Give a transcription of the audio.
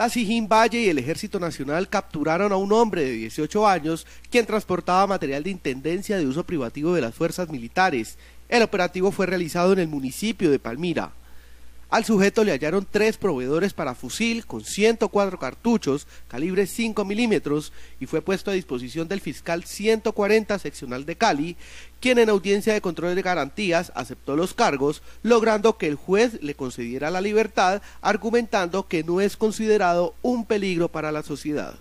La Sijín Valle y el Ejército Nacional capturaron a un hombre de 18 años quien transportaba material de intendencia de uso privativo de las fuerzas militares. El operativo fue realizado en el municipio de Palmira. Al sujeto le hallaron tres proveedores para fusil con 104 cartuchos, calibre 5 milímetros, y fue puesto a disposición del fiscal 140 seccional de Cali, quien en audiencia de control de garantías aceptó los cargos, logrando que el juez le concediera la libertad, argumentando que no es considerado un peligro para la sociedad.